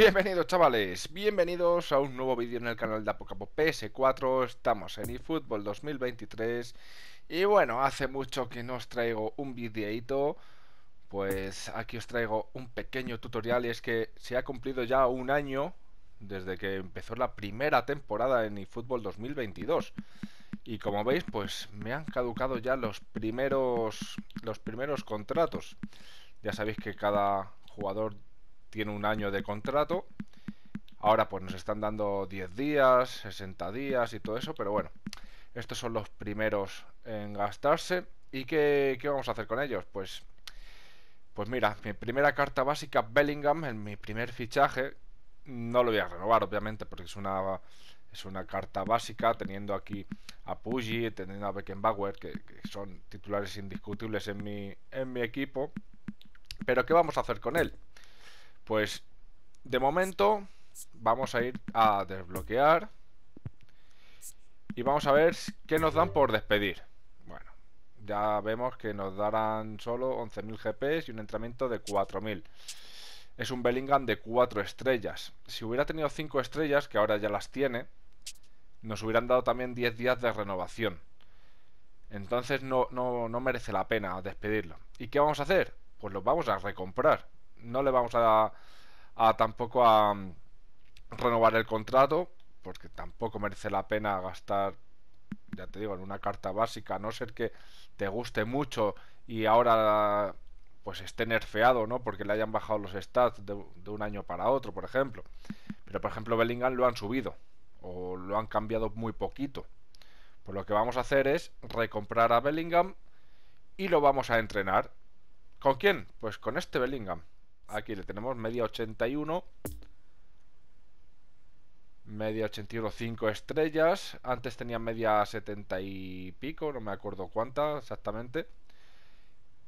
Bienvenidos chavales, bienvenidos a un nuevo vídeo en el canal de Apocapo PS4 Estamos en eFootball 2023 Y bueno, hace mucho que no os traigo un videíto Pues aquí os traigo un pequeño tutorial Y es que se ha cumplido ya un año Desde que empezó la primera temporada en eFootball 2022 Y como veis, pues me han caducado ya los primeros, los primeros contratos Ya sabéis que cada jugador tiene un año de contrato. Ahora pues nos están dando 10 días, 60 días y todo eso, pero bueno, estos son los primeros en gastarse. ¿Y qué, vamos a hacer con ellos? Pues, pues mira, mi primera carta básica, Bellingham, en mi primer fichaje, no lo voy a renovar obviamente porque es una es una carta básica, teniendo aquí a Puggy, teniendo a Beckenbauer, que, que, son titulares indiscutibles en mi, en mi equipo. Pero ¿qué vamos a hacer con él? Pues de momento vamos a ir a desbloquear y vamos a ver qué nos dan por despedir. Bueno, ya vemos que nos darán solo 11.000 GPs y un entrenamiento de 4.000. Es un Bellingham de 4 estrellas. Si hubiera tenido 5 estrellas, que ahora ya las tiene, nos hubieran dado también 10 días de renovación. Entonces no, no, no merece la pena despedirlo. ¿Y qué vamos a hacer? Pues los vamos a recomprar no le vamos a, tampoco a mm, renovar el contrato, porque tampoco merece la pena gastar, ya te digo, en una carta básica, a no ser que te guste mucho y ahora pues esté nerfeado, ¿no? Porque le hayan bajado los stats de, de un año para otro, por ejemplo. Pero por ejemplo, Bellingham lo han subido o lo han cambiado muy poquito. Pues lo que vamos a hacer es recomprar a Bellingham y lo vamos a entrenar. ¿Con quién? Pues con este Bellingham. Aquí le tenemos media 81. Media 81, 5 estrellas. Antes tenía media 70 y pico, no me acuerdo cuánta exactamente.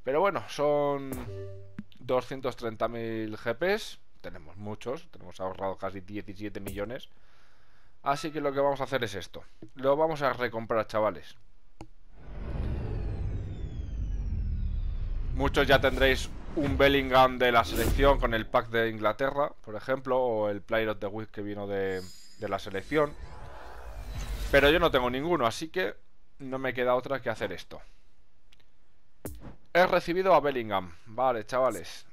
Pero bueno, son 230.000 GPs. Tenemos muchos, tenemos ahorrado casi 17 millones. Así que lo que vamos a hacer es esto. Lo vamos a recomprar, chavales. Muchos ya tendréis un Bellingham de la selección con el pack de Inglaterra, por ejemplo, o el Player of the Week que vino de, la selección. Pero yo no tengo ninguno, así que no me queda otra que hacer esto. He recibido a Bellingham. Vale, chavales.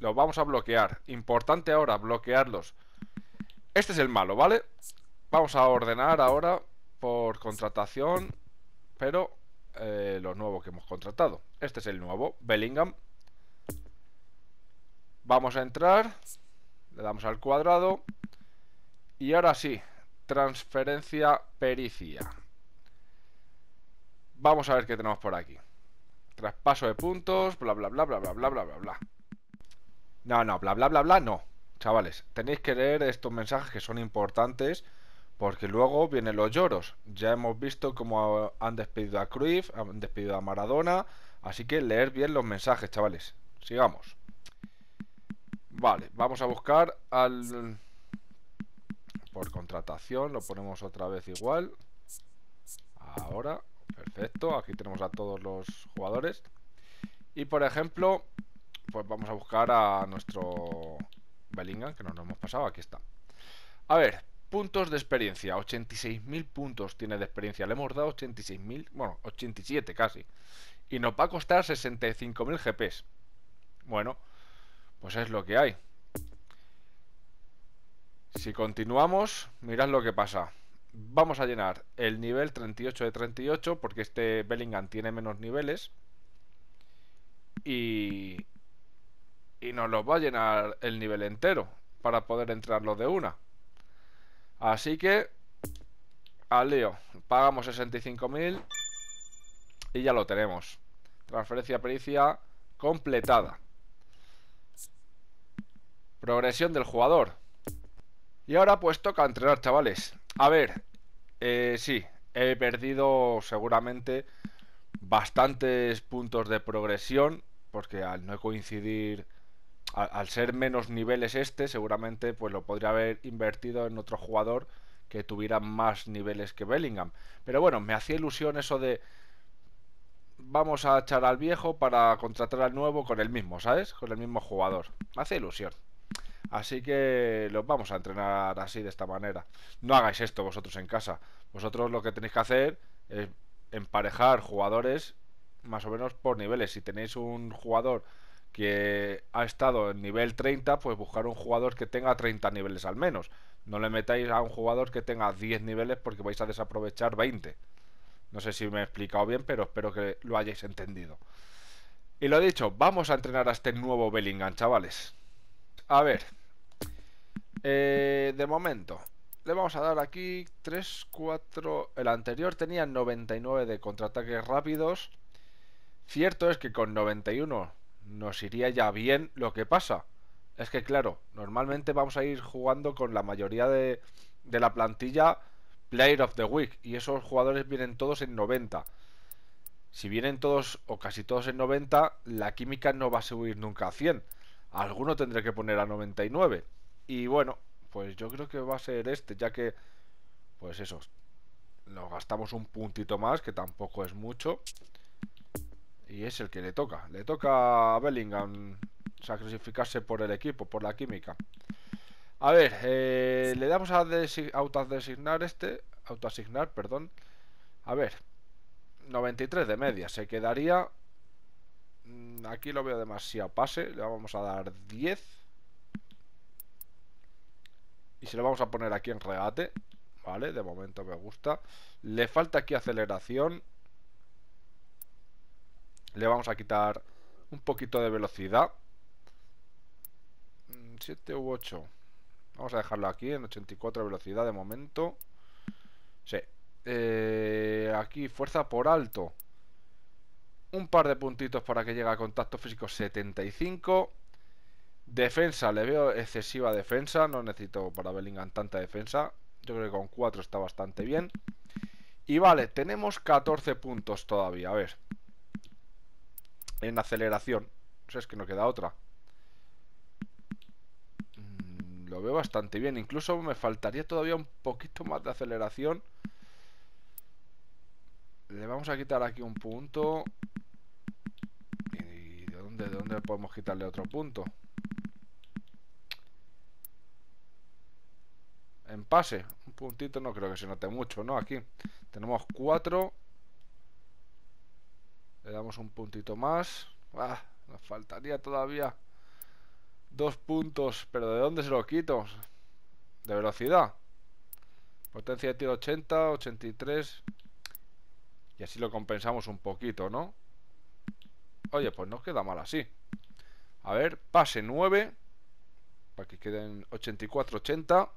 Los vamos a bloquear. Importante ahora, bloquearlos. Este es el malo, ¿vale? Vamos a ordenar ahora por contratación, pero eh, lo nuevo que hemos contratado. Este es el nuevo, Bellingham. Vamos a entrar, le damos al cuadrado y ahora sí, transferencia pericia. Vamos a ver qué tenemos por aquí. Traspaso de puntos, bla bla bla bla bla bla bla bla bla. No, no, bla bla bla bla no. Chavales, tenéis que leer estos mensajes que son importantes porque luego vienen los lloros. Ya hemos visto cómo han despedido a Cruyff, han despedido a Maradona, así que leer bien los mensajes, chavales. Sigamos. Vale, vamos a buscar al... Por contratación, lo ponemos otra vez igual. Ahora, perfecto, aquí tenemos a todos los jugadores. Y por ejemplo, pues vamos a buscar a nuestro Bellingham, que nos hemos pasado, aquí está. A ver, puntos de experiencia, 86.000 puntos tiene de experiencia, le hemos dado 86.000, bueno, 87 casi. Y nos va a costar 65.000 GPs. Bueno, pues es lo que hay. Si continuamos, mirad lo que pasa. Vamos a llenar el nivel 38 de 38 porque este Bellingham tiene menos niveles. Y, y nos los va a llenar el nivel entero para poder entrarlos de una. Así que al lío, pagamos 65.000 y ya lo tenemos. Transferencia pericia completada. Progresión del jugador. Y ahora pues toca entrenar, chavales. A ver, eh, sí, he perdido seguramente bastantes puntos de progresión, porque al no coincidir, al, ser menos niveles este, seguramente pues lo podría haber invertido en otro jugador que tuviera más niveles que Bellingham. Pero bueno, me hacía ilusión eso de vamos a echar al viejo para contratar al nuevo con el mismo, ¿sabes? Con el mismo jugador. Me hace ilusión. Así que los vamos a entrenar así de esta manera. No hagáis esto vosotros en casa. Vosotros lo que tenéis que hacer es emparejar jugadores más o menos por niveles. Si tenéis un jugador que ha estado en nivel 30, pues buscar un jugador que tenga 30 niveles al menos. No le metáis a un jugador que tenga 10 niveles porque vais a desaprovechar 20. No sé si me he explicado bien, pero espero que lo hayáis entendido. Y lo dicho, vamos a entrenar a este nuevo Bellingham, chavales. A ver, eh, de momento, le vamos a dar aquí 3, 4... El anterior tenía 99 de contraataques rápidos. Cierto es que con 91 nos iría ya bien. Lo que pasa es que, claro, normalmente vamos a ir jugando con la mayoría de, de la plantilla Player of the Week. Y esos jugadores vienen todos en 90. Si vienen todos o casi todos en 90, la química no va a subir nunca a 100. Alguno tendré que poner a 99. Y bueno, pues yo creo que va a ser este, ya que, pues eso, nos gastamos un puntito más, que tampoco es mucho. Y es el que le toca. Le toca a Bellingham sacrificarse por el equipo, por la química. A ver, eh, le damos a autoasignar este, autoasignar, perdón. A ver, 93 de media, se quedaría... Mm, aquí lo veo demasiado pase, le vamos a dar 10 y se lo vamos a poner aquí en regate, ¿vale? De momento me gusta. Le falta aquí aceleración. Le vamos a quitar un poquito de velocidad. 7 mm, u 8. Vamos a dejarlo aquí en 84 velocidad de momento. Sí. Eh, aquí fuerza por alto. Un par de puntitos para que llegue a contacto físico 75. Defensa, le veo excesiva defensa. No necesito para Bellingham tanta defensa. Yo creo que con 4 está bastante bien. Y vale, tenemos 14 puntos todavía. A ver. En aceleración. O sea, es que no queda otra. Mm, lo veo bastante bien. Incluso me faltaría todavía un poquito más de aceleración. Le vamos a quitar aquí un punto. ¿Y de dónde, de dónde podemos quitarle otro punto? en pase. Un puntito no creo que se note mucho, ¿no? Aquí tenemos 4. Le damos un puntito más. Ah, nos faltaría todavía dos puntos. Pero ¿de dónde se lo quito? De velocidad. Potencia de tiro 80, 83. Y así lo compensamos un poquito, ¿no? Oye, pues nos queda mal así. A ver, pase 9. Para que queden 84, 80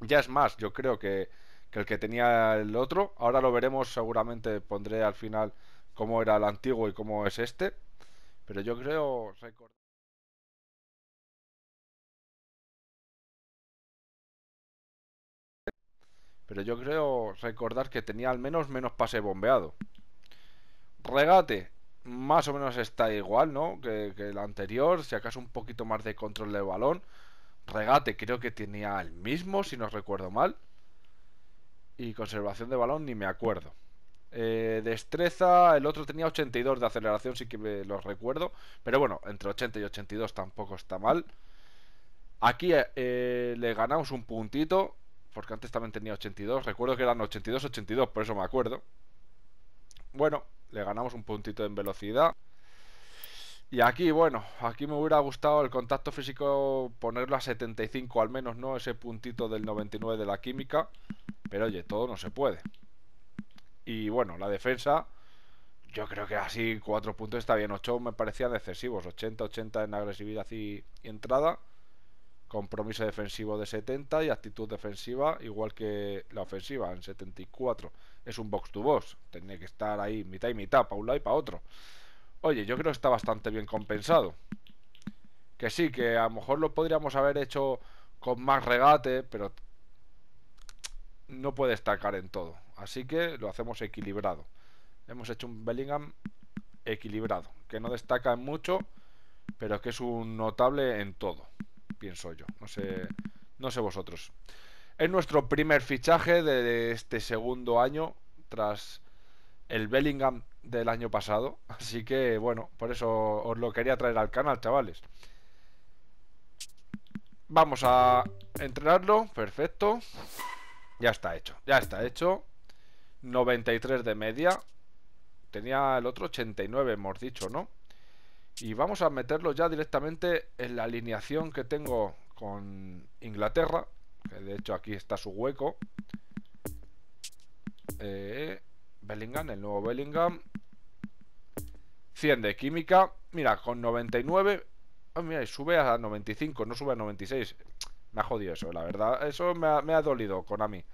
ya es más, yo creo que, el que tenía el otro. Ahora lo veremos, seguramente pondré al final cómo era el antiguo y cómo es este. Pero yo creo Pero yo creo recordar que tenía al menos menos pase bombeado. Regate, más o menos está igual, ¿no? Que, que el anterior, si acaso un poquito más de control de balón. Regate creo que tenía el mismo, si no recuerdo mal. Y conservación de balón ni me acuerdo. Eh, destreza, el otro tenía 82 de aceleración, sí que me los recuerdo. Pero bueno, entre 80 y 82 tampoco está mal. Aquí eh, eh, le ganamos un puntito, porque antes también tenía 82. Recuerdo que eran 82-82, por eso me acuerdo. Bueno, le ganamos un puntito en velocidad. Y aquí, bueno, aquí me hubiera gustado el contacto físico ponerlo a 75 al menos, ¿no? Ese puntito del 99 de la química. Pero oye, todo no se puede. Y bueno, la defensa, yo creo que así cuatro puntos está bien. 8 me parecían excesivos. 80-80 en agresividad y, entrada. Compromiso defensivo de 70 y actitud defensiva igual que la ofensiva en 74. Es un box to box. Tenía que estar ahí mitad y mitad, para un lado y para otro. Oye, yo creo que está bastante bien compensado. Que sí, que a lo mejor lo podríamos haber hecho con más regate, pero no puede destacar en todo. Así que lo hacemos equilibrado. Hemos hecho un Bellingham equilibrado, que no destaca en mucho, pero que es un notable en todo, pienso yo. No sé, no sé vosotros. Es nuestro primer fichaje de este segundo año tras el Bellingham del año pasado. Así que, bueno, por eso os lo quería traer al canal, chavales. Vamos a entrenarlo. Perfecto. Ya está hecho. Ya está hecho. 93 de media. Tenía el otro 89, hemos dicho, ¿no? Y vamos a meterlo ya directamente en la alineación que tengo con Inglaterra. Que de hecho aquí está su hueco. Eh, Bellingham, el nuevo Bellingham. 100 de química. Mira, con 99. Oh, ah, mira, sube a 95, no sube a 96. Me ha jodido eso, la verdad. Eso me ha, dolido con dolido, Konami.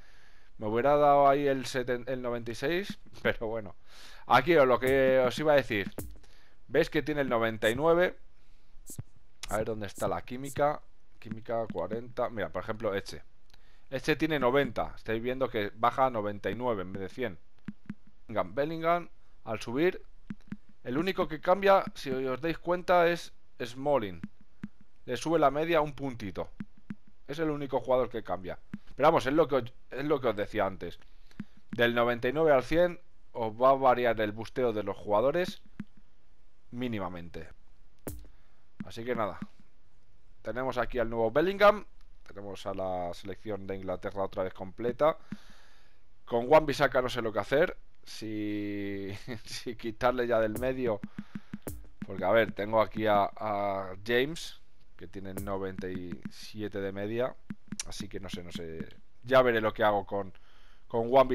Me hubiera dado ahí el, el 96, pero bueno. Aquí lo que os iba a decir. ¿Veis que tiene el 99? A ver dónde está la química. Química 40. Mira, por ejemplo, este. Este tiene 90. Estáis viendo que baja a 99 en vez de 100. Bellingham, al subir. El único que cambia, si os dais cuenta, es Smalling. Le sube la media un puntito. Es el único jugador que cambia. Pero vamos, es lo que os, es lo que os decía antes. Del 99 al 100 os va a variar el busteo de los jugadores mínimamente. Así que nada. Tenemos aquí al nuevo Bellingham. Tenemos a la selección de Inglaterra otra vez completa. Con Wan Bissaka no sé lo que hacer. si, quitarle ya del medio. Porque, a ver, tengo aquí a, James, que tiene 97 de media. Así que no sé, no sé. Ya veré lo que hago con, con Juan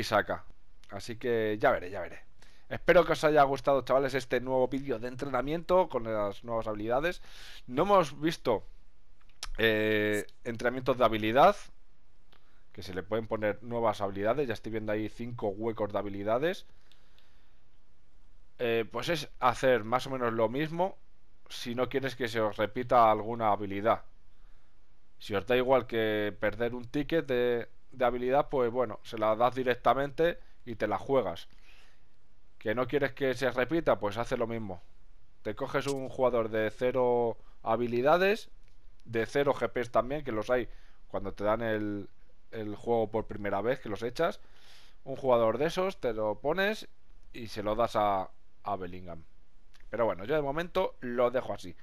Así que ya veré, ya veré. Espero que os haya gustado, chavales, este nuevo vídeo de entrenamiento con las nuevas habilidades. No hemos visto eh, entrenamientos de habilidad, que se le pueden poner nuevas habilidades. Ya estoy viendo ahí cinco huecos de habilidades. Eh, pues es hacer más o menos lo mismo si no quieres que se os repita alguna habilidad. Si os da igual que perder un ticket de, habilidad, pues bueno, se la das directamente y te la juegas. ¿Que no quieres que se repita? Pues hace lo mismo. Te coges un jugador de cero habilidades, de cero GPs también, que los hay cuando te dan el, el juego por primera vez, que los echas, un jugador de esos te lo pones y se lo das a, Bellingham. Pero bueno, yo de momento lo dejo así.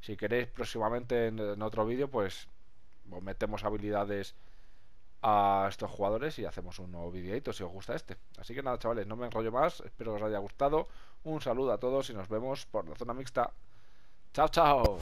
Si queréis próximamente en, otro vídeo, pues, pues metemos habilidades a estos jugadores y hacemos un nuevo videito si os gusta este. Así que nada, chavales, no me enrollo más. Espero que os haya gustado. Un saludo a todos y nos vemos por la zona mixta. Chao, chao.